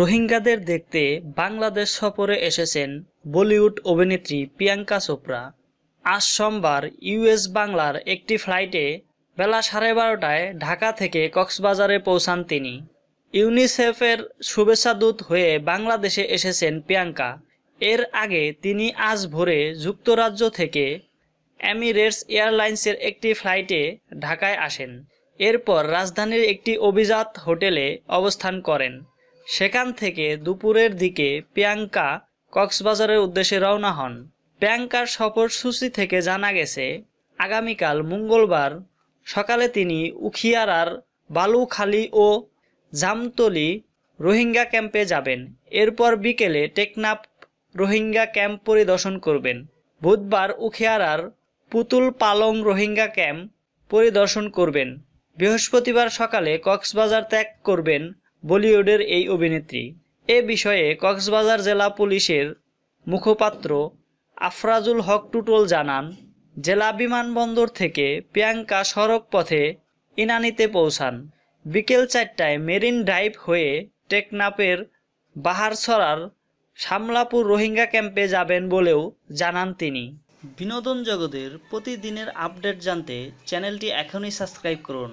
রোহিঙ্গাদের দেখতে বাংলাদেশ সফরে এসেছেন বলিউড অভিনেত্রী প্রিয়াঙ্কা চোপড়া আজ সোমবার ইউএস বাংলার একটি ফ্লাইটে বেলা সাড়ে বারোটায় ঢাকা থেকে কক্সবাজারে পৌঁছান তিনি ইউনিসেফের শুভেচ্ছাদূত হয়ে বাংলাদেশে এসেছেন প্রিয়াঙ্কা এর আগে তিনি আজ ভোরে যুক্তরাজ্য থেকে অ্যামিরেটস এয়ারলাইন্সের একটি ফ্লাইটে ঢাকায় আসেন এরপর রাজধানীর একটি অভিজাত হোটেলে অবস্থান করেন সেখান থেকে দুপুরের দিকে প্রিয়াঙ্কা কক্সবাজারের উদ্দেশ্যে রওনা হন প্রিয়াঙ্কার সফরসূচি থেকে জানা গেছে আগামীকাল মঙ্গলবার সকালে তিনি উখিয়ারার বালুখালি ও জামতলি রোহিঙ্গা ক্যাম্পে যাবেন এরপর বিকেলে টেকনাপ রোহিঙ্গা ক্যাম্প পরিদর্শন করবেন বুধবার উখিয়ারার পুতুল পালং রোহিঙ্গা ক্যাম্প পরিদর্শন করবেন বৃহস্পতিবার সকালে কক্সবাজার ত্যাগ করবেন বলিউডের এই অভিনেত্রী এ বিষয়ে কক্সবাজার জেলা পুলিশের মুখপাত্র আফরাজুল হক টুটল জানান জেলা বিমানবন্দর থেকে প্রিয়াঙ্কা সড়ক পথে ইনানিতে পৌঁছান বিকেল চারটায় মেরিন ড্রাইভ হয়ে টেকনাপের বাহারছড়ার শামলাপুর রোহিঙ্গা ক্যাম্পে যাবেন বলেও জানান তিনি বিনোদন জগতের প্রতিদিনের আপডেট জানতে চ্যানেলটি এখনই সাবস্ক্রাইব করুন